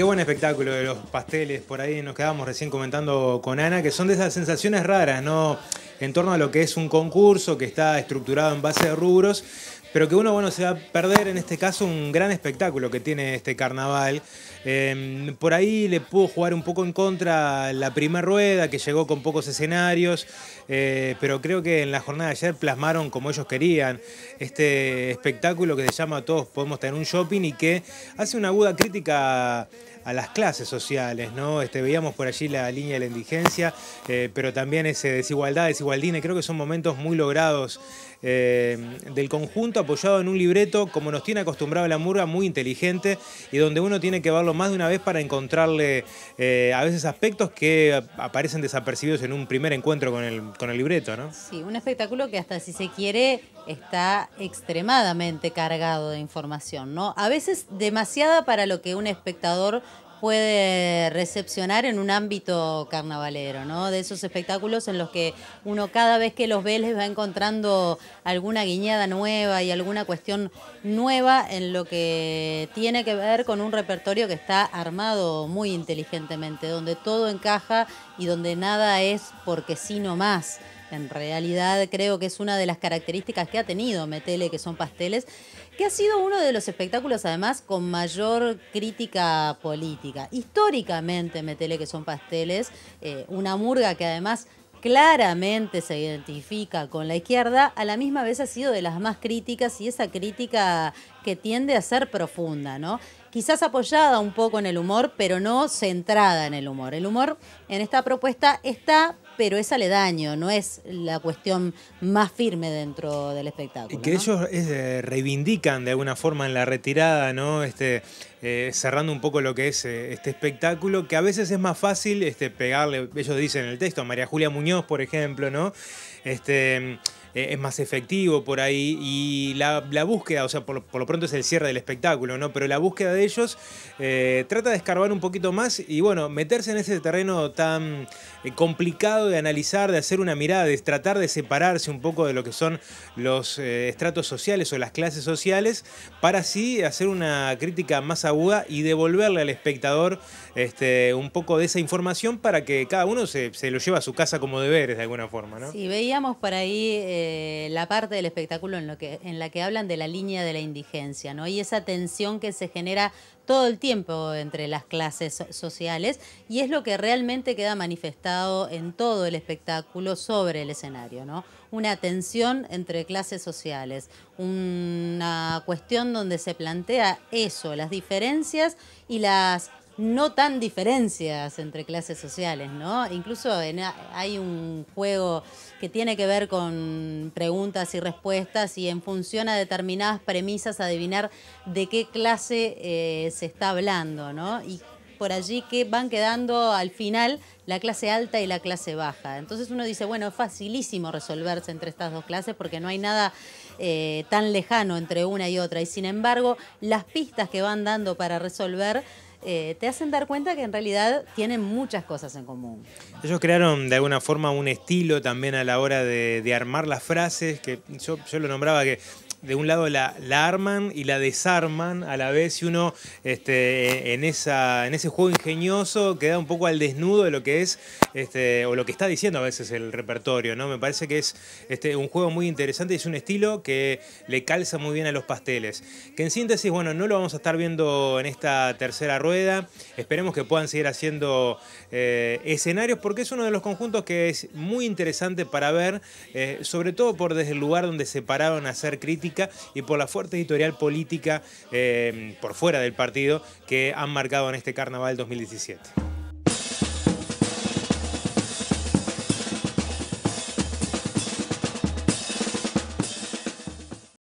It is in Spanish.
qué buen espectáculo de los pasteles. Por ahí nos quedábamos recién comentando con Ana, que son de esas sensaciones raras, ¿no? En torno a lo que es un concurso que está estructurado en base a rubros, pero que uno bueno, se va a perder en este caso un gran espectáculo que tiene este carnaval. Em, por ahí le pudo jugar un poco en contra la primera rueda, que llegó con pocos escenarios, eh, pero creo que en la jornada de ayer plasmaron como ellos querían este espectáculo que se llama Todos podemos tener un shopping y que hace una aguda crítica a las clases sociales, ¿no? Este, veíamos por allí la línea de la indigencia, eh, pero también ese desigualdad, y creo que son momentos muy logrados eh, del conjunto apoyado en un libreto, como nos tiene acostumbrado la murga, muy inteligente y donde uno tiene que verlo más de una vez para encontrarle eh, a veces aspectos que aparecen desapercibidos en un primer encuentro con el, con el libreto, ¿no? Sí, un espectáculo que hasta si se quiere está extremadamente cargado de información, ¿no? A veces demasiada para lo que un espectador puede recepcionar en un ámbito carnavalero, ¿no? De esos espectáculos en los que uno cada vez que los ve les va encontrando alguna guiñada nueva y alguna cuestión nueva en lo que tiene que ver con un repertorio que está armado muy inteligentemente, donde todo encaja y donde nada es porque sí más, En realidad creo que es una de las características que ha tenido Metele, que son pasteles, que ha sido uno de los espectáculos además con mayor crítica política. Históricamente Metele, que son pasteles, eh, una murga que además claramente se identifica con la izquierda, a la misma vez ha sido de las más críticas y esa crítica que tiende a ser profunda, ¿no? quizás apoyada un poco en el humor, pero no centrada en el humor. El humor en esta propuesta está pero es aledaño, no es la cuestión más firme dentro del espectáculo. Y que ellos eh, reivindican de alguna forma en la retirada, ¿no? Este, eh, cerrando un poco lo que es eh, este espectáculo, que a veces es más fácil este, pegarle, ellos dicen en el texto, a María Julia Muñoz, por ejemplo, ¿no? Este es más efectivo por ahí y la, búsqueda, o sea, por, lo pronto es el cierre del espectáculo, ¿no? Pero la búsqueda de ellos trata de escarbar un poquito más y bueno, meterse en ese terreno tan complicado de analizar, de hacer una mirada, de tratar de separarse un poco de lo que son los eh, estratos sociales o las clases sociales, para así hacer una crítica más aguda y devolverle al espectador este, un poco de esa información para que cada uno se, lo lleve a su casa como deberes de alguna forma. ¿no? Sí, veíamos por ahí eh, la parte del espectáculo en, lo que, en la que hablan de la línea de la indigencia ¿no? y esa tensión que se genera todo el tiempo entre las clases sociales y es lo que realmente queda manifestado en todo el espectáculo sobre el escenario, ¿no? Una tensión entre clases sociales, una cuestión donde se plantea eso, las diferencias y las no tan diferencias entre clases sociales, ¿no? Incluso hay un juego que tiene que ver con preguntas y respuestas y en función a determinadas premisas adivinar de qué clase eh, se está hablando, ¿no? Y por allí que van quedando al final la clase alta y la clase baja. Entonces uno dice, bueno, es facilísimo resolverse entre estas dos clases porque no hay nada eh, tan lejano entre una y otra. Y sin embargo, las pistas que van dando para resolver eh, te hacen dar cuenta que en realidad tienen muchas cosas en común. Ellos crearon de alguna forma un estilo también a la hora de, armar las frases, que yo, yo, lo nombraba que de un lado la, arman y la desarman a la vez y uno este, en, ese juego ingenioso queda un poco al desnudo de lo que es este, o lo que está diciendo a veces el repertorio. ¿no? Me parece que es este, un juego muy interesante y es un estilo que le calza muy bien a los pasteles. Que en síntesis, bueno, no lo vamos a estar viendo en esta tercera rueda. Esperemos que puedan seguir haciendo eh, escenarios porque es uno de los conjuntos que es muy interesante para ver, eh, sobre todo por desde el lugar donde se pararon a hacer críticas y por la fuerte editorial política eh, por fuera del partido que han marcado en este carnaval 2017.